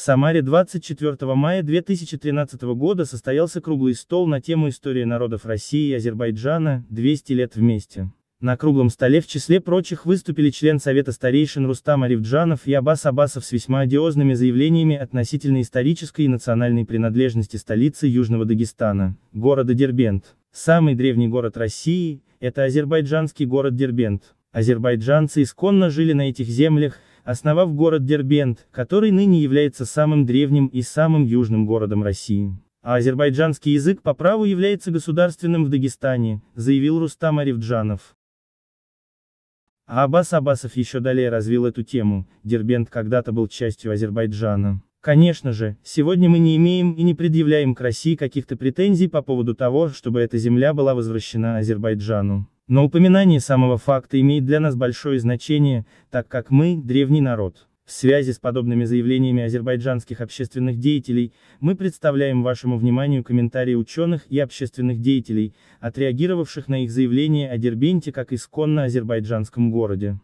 В Самаре 24 мая 2013 года состоялся круглый стол на тему истории народов России и Азербайджана. 200 лет вместе». На круглом столе в числе прочих выступили член Совета старейшин Рустам Аривджанов и Абас Абасов с весьма одиозными заявлениями относительно исторической и национальной принадлежности столицы Южного Дагестана, города Дербент. Самый древний город России, это азербайджанский город Дербент. Азербайджанцы исконно жили на этих землях, основав город Дербент, который ныне является самым древним и самым южным городом России. А азербайджанский язык по праву является государственным в Дагестане, заявил Рустам Арифджанов. А Аббас Аббасов еще далее развил эту тему, Дербент когда-то был частью Азербайджана. Конечно же, сегодня мы не имеем и не предъявляем к России каких-то претензий по поводу того, чтобы эта земля была возвращена Азербайджану. Но упоминание самого факта имеет для нас большое значение, так как мы, древний народ. В связи с подобными заявлениями азербайджанских общественных деятелей, мы представляем вашему вниманию комментарии ученых и общественных деятелей, отреагировавших на их заявление о Дербенте как исконно азербайджанском городе.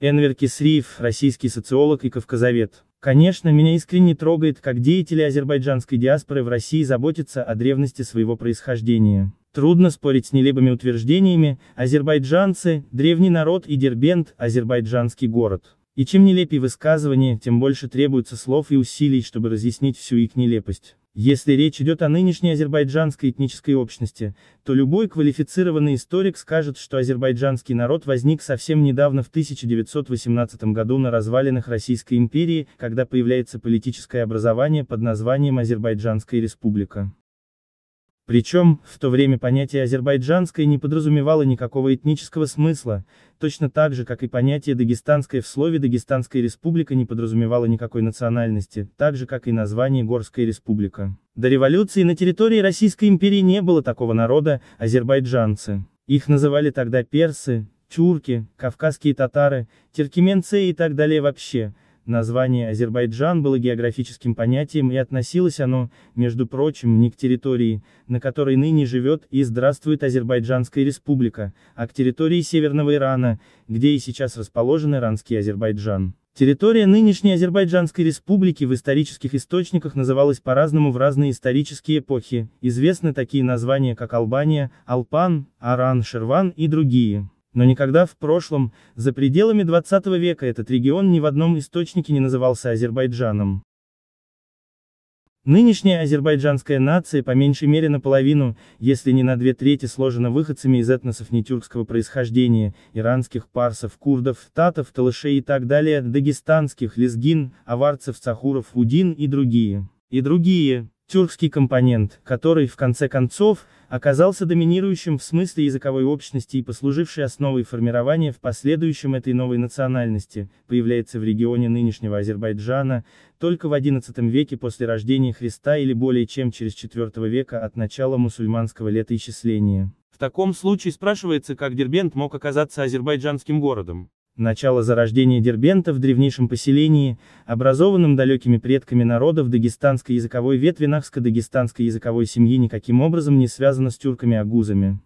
Энвер Кисриев, российский социолог и кавказовед. Конечно, меня искренне трогает, как деятели азербайджанской диаспоры в России заботятся о древности своего происхождения. Трудно спорить с нелепыми утверждениями, азербайджанцы, древний народ и Дербент, азербайджанский город. И чем нелепее высказывание, тем больше требуется слов и усилий, чтобы разъяснить всю их нелепость. Если речь идет о нынешней азербайджанской этнической общности, то любой квалифицированный историк скажет, что азербайджанский народ возник совсем недавно в 1918 году на развалинах Российской империи, когда появляется политическое образование под названием Азербайджанская республика. Причем, в то время понятие азербайджанское не подразумевало никакого этнического смысла, точно так же, как и понятие дагестанское в слове Дагестанская республика не подразумевало никакой национальности, так же, как и название Горская республика. До революции на территории Российской империи не было такого народа, азербайджанцы. Их называли тогда персы, тюрки, кавказские татары, тюркменцы и так далее вообще, Название Азербайджан было географическим понятием и относилось оно, между прочим, не к территории, на которой ныне живет и здравствует Азербайджанская республика, а к территории Северного Ирана, где и сейчас расположен иранский Азербайджан. Территория нынешней Азербайджанской республики в исторических источниках называлась по-разному в разные исторические эпохи, известны такие названия как Албания, Алпан, Аран, Шерван и другие. Но никогда в прошлом, за пределами 20 века этот регион ни в одном источнике не назывался Азербайджаном. Нынешняя азербайджанская нация по меньшей мере наполовину, если не на две трети сложена выходцами из этносов нетюркского происхождения, иранских парсов, курдов, татов, талышей и так далее, дагестанских, лезгин, аварцев, сахуров, удин и другие. И другие тюркский компонент, который, в конце концов, оказался доминирующим в смысле языковой общности и послуживший основой формирования в последующем этой новой национальности, появляется в регионе нынешнего Азербайджана только в XI веке после рождения Христа или более чем через IV века от начала мусульманского летоисчисления. В таком случае спрашивается, как Дербент мог оказаться азербайджанским городом начало зарождения Дербента в древнейшем поселении, образованном далекими предками народов дагестанской языковой ветви нахско-дагестанской языковой семьи никаким образом не связано с тюрками-агузами.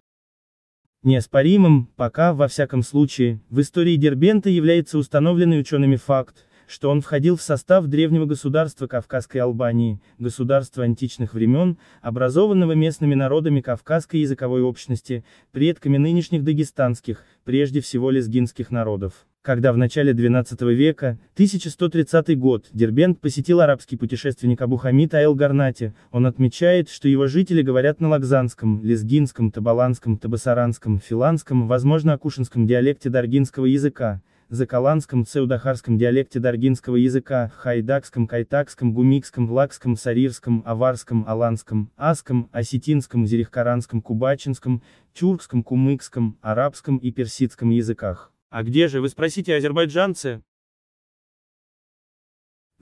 Неоспоримым, пока, во всяком случае, в истории Дербента является установленный учеными факт, что он входил в состав древнего государства Кавказской Албании, государства античных времен, образованного местными народами кавказской языковой общности, предками нынешних дагестанских, прежде всего лезгинских народов. Когда в начале XII века, 1130 год, Дербент посетил арабский путешественник Абу Хамид Айл Гарнати, он отмечает, что его жители говорят на лагзанском, лезгинском, табаланском, табасаранском, филанском, возможно, акушинском диалекте даргинского языка, закаланском, цеудахарском диалекте даргинского языка, хайдакском, кайтакском, гумикском, лакском, сарирском, аварском, аланском, аском, осетинском, зерехкаранском, кубачинском, тюркском, кумыкском, арабском и персидском языках. А где же, вы спросите азербайджанцы?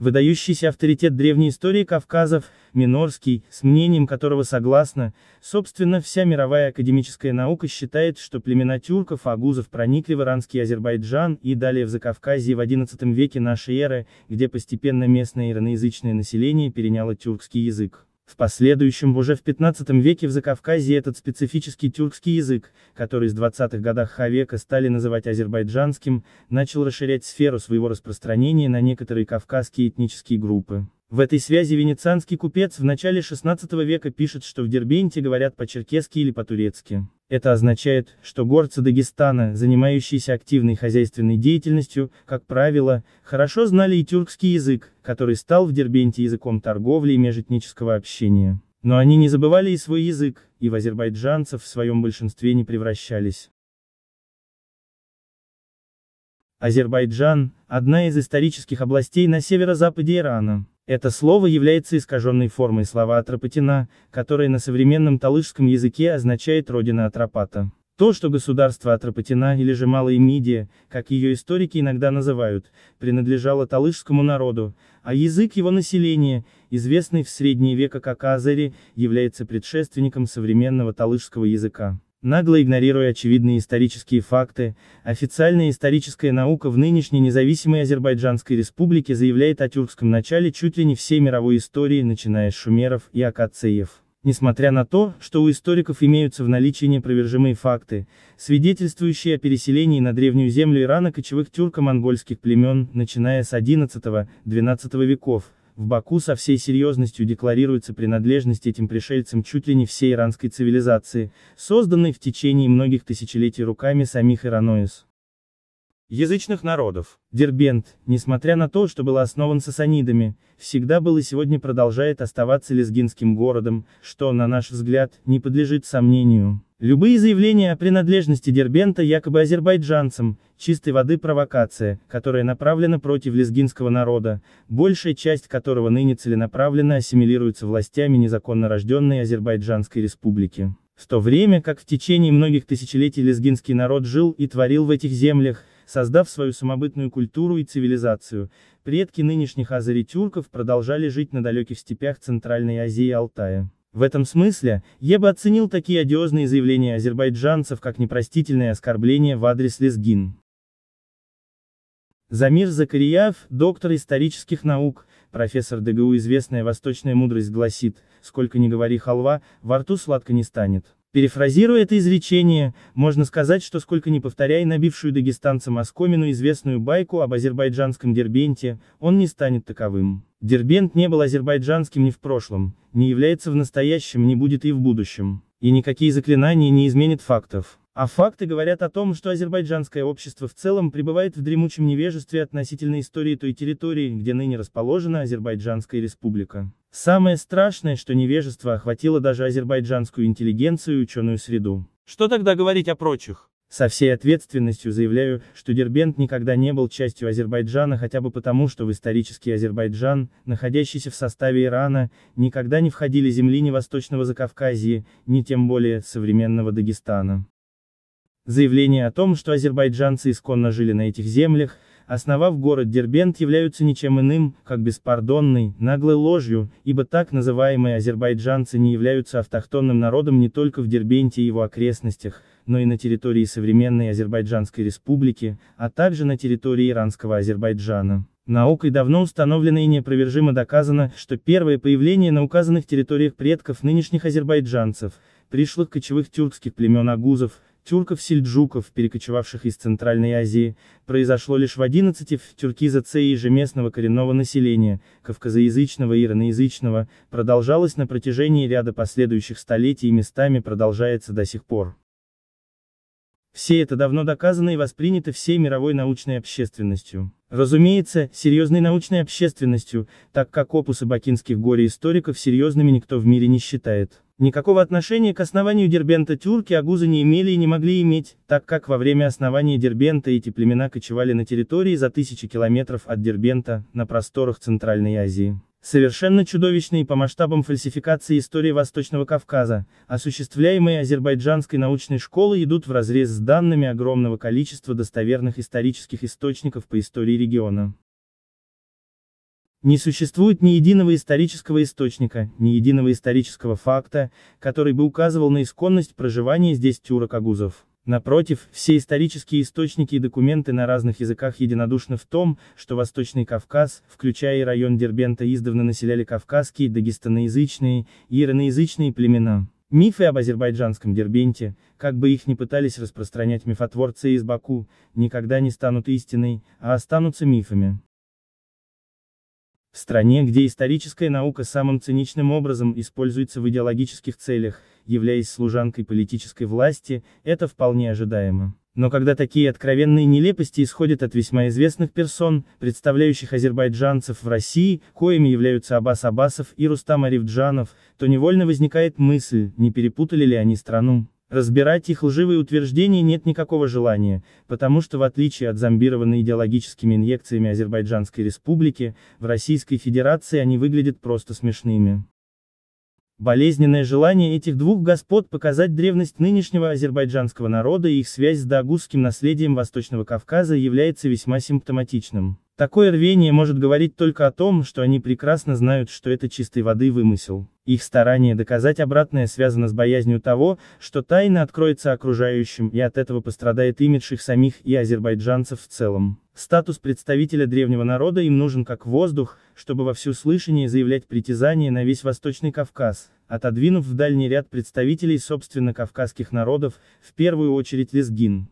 Выдающийся авторитет древней истории Кавказов, Минорский, с мнением которого согласна, собственно, вся мировая академическая наука считает, что племена тюрков агузов проникли в иранский Азербайджан и далее в Закавказье в XI веке нашей эры, где постепенно местное ираноязычное население переняло тюркский язык. В последующем уже в 15 веке в Закавказье этот специфический тюркский язык, который с 20-х годах века стали называть азербайджанским, начал расширять сферу своего распространения на некоторые кавказские этнические группы. В этой связи венецианский купец в начале 16 века пишет, что в Дербенте говорят по-черкесски или по-турецки. Это означает, что горцы Дагестана, занимающиеся активной хозяйственной деятельностью, как правило, хорошо знали и тюркский язык, который стал в Дербенте языком торговли и межэтнического общения. Но они не забывали и свой язык, и в азербайджанцев в своем большинстве не превращались. Азербайджан – одна из исторических областей на северо-западе Ирана. Это слово является искаженной формой слова Атропатина, которое на современном талышском языке означает «родина Атропата». То, что государство Атропатина или же Малая Мидия, как ее историки иногда называют, принадлежало талышскому народу, а язык его населения, известный в средние века как Азери, является предшественником современного талышского языка. Нагло игнорируя очевидные исторические факты, официальная историческая наука в нынешней независимой Азербайджанской республике заявляет о тюркском начале чуть ли не всей мировой истории, начиная с шумеров и акациев. Несмотря на то, что у историков имеются в наличии непровержимые факты, свидетельствующие о переселении на древнюю землю Ирана кочевых тюрко-монгольских племен, начиная с XI-XII веков, в Баку со всей серьезностью декларируется принадлежность этим пришельцам чуть ли не всей иранской цивилизации, созданной в течение многих тысячелетий руками самих ираноис язычных народов. Дербент, несмотря на то, что был основан сасанидами, всегда был и сегодня продолжает оставаться лезгинским городом, что, на наш взгляд, не подлежит сомнению. Любые заявления о принадлежности Дербента якобы азербайджанцам, чистой воды провокация, которая направлена против лезгинского народа, большая часть которого ныне целенаправленно ассимилируется властями незаконно рожденной Азербайджанской республики в то время как в течение многих тысячелетий лезгинский народ жил и творил в этих землях, создав свою самобытную культуру и цивилизацию, предки нынешних азари-тюрков продолжали жить на далеких степях Центральной Азии и Алтая. В этом смысле, я бы оценил такие одиозные заявления азербайджанцев как непростительное оскорбление в адрес лезгин. Замир Закарияев, доктор исторических наук, профессор ДГУ «Известная восточная мудрость» гласит, сколько ни говори халва, во рту сладко не станет. Перефразируя это изречение, можно сказать, что сколько ни повторяй набившую дагестанца оскомину известную байку об азербайджанском Дербенте, он не станет таковым. Дербент не был азербайджанским ни в прошлом, не является в настоящем, не будет и в будущем. И никакие заклинания не изменят фактов. А факты говорят о том, что азербайджанское общество в целом пребывает в дремучем невежестве относительно истории той территории, где ныне расположена Азербайджанская республика. Самое страшное, что невежество охватило даже азербайджанскую интеллигенцию и ученую среду. Что тогда говорить о прочих? Со всей ответственностью заявляю, что Дербент никогда не был частью Азербайджана хотя бы потому, что в исторический Азербайджан, находящийся в составе Ирана, никогда не входили земли ни Восточного Закавказья, ни тем более современного Дагестана. Заявление о том, что азербайджанцы исконно жили на этих землях, основав город Дербент являются ничем иным, как беспардонной, наглой ложью, ибо так называемые азербайджанцы не являются автохтонным народом не только в Дербенте и его окрестностях, но и на территории современной Азербайджанской республики, а также на территории иранского Азербайджана. Наукой давно установлено и неопровержимо доказано, что первое появление на указанных территориях предков нынешних азербайджанцев, пришлых кочевых тюркских племен агузов, тюрков-сельджуков, перекочевавших из Центральной Азии, произошло лишь в 11 в тюркизации же местного коренного населения, кавказоязычного и ираноязычного, продолжалось на протяжении ряда последующих столетий и местами продолжается до сих пор. Все это давно доказано и воспринято всей мировой научной общественностью. Разумеется, серьезной научной общественностью, так как опусы бакинских горе-историков серьезными никто в мире не считает. Никакого отношения к основанию Дербента тюрки Агузы не имели и не могли иметь, так как во время основания Дербента эти племена кочевали на территории за тысячи километров от Дербента, на просторах Центральной Азии. Совершенно чудовищные по масштабам фальсификации истории Восточного Кавказа, осуществляемые азербайджанской научной школой идут вразрез с данными огромного количества достоверных исторических источников по истории региона. Не существует ни единого исторического источника, ни единого исторического факта, который бы указывал на исконность проживания здесь тюрок-агузов. Напротив, все исторические источники и документы на разных языках единодушны в том, что Восточный Кавказ, включая и район Дербента издавна населяли кавказские, дагестаноязычные ираноязычные племена. Мифы об азербайджанском Дербенте, как бы их ни пытались распространять мифотворцы из Баку, никогда не станут истиной, а останутся мифами. В стране, где историческая наука самым циничным образом используется в идеологических целях, являясь служанкой политической власти, это вполне ожидаемо. Но когда такие откровенные нелепости исходят от весьма известных персон, представляющих азербайджанцев в России, коими являются Аббас Аббасов и Рустам Арифджанов, то невольно возникает мысль, не перепутали ли они страну. Разбирать их лживые утверждения нет никакого желания, потому что в отличие от зомбированной идеологическими инъекциями Азербайджанской республики, в Российской Федерации они выглядят просто смешными. Болезненное желание этих двух господ показать древность нынешнего азербайджанского народа и их связь с дагузским наследием Восточного Кавказа является весьма симптоматичным. Такое рвение может говорить только о том, что они прекрасно знают, что это чистой воды вымысел. Их старание доказать обратное связано с боязнью того, что тайна откроется окружающим, и от этого пострадает имидж их самих и азербайджанцев в целом. Статус представителя древнего народа им нужен как воздух, чтобы во всеуслышание заявлять притязание на весь Восточный Кавказ, отодвинув в дальний ряд представителей собственно кавказских народов, в первую очередь лезгин.